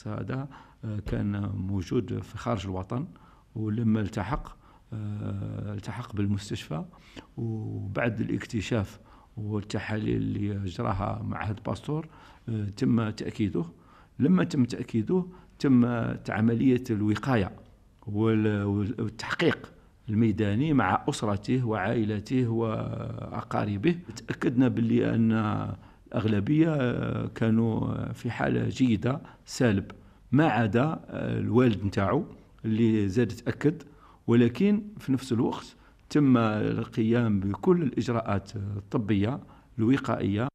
الشخص هذا آه، كان موجود في خارج الوطن ولما التحق آه، التحق بالمستشفى وبعد الاكتشاف والتحاليل اللي جراها معهد باستور آه، تم تأكيده لما تم تأكيده تم عملية الوقاية والتحقيق الميداني مع أسرته وعائلته وأقاربه تأكدنا باللي أن الأغلبية آه، كانوا آه، في حالة جيدة سالب ما عدا آه، الوالد نتاعو اللي زاد تأكد ولكن في نفس الوقت تم القيام بكل الإجراءات الطبية الوقائية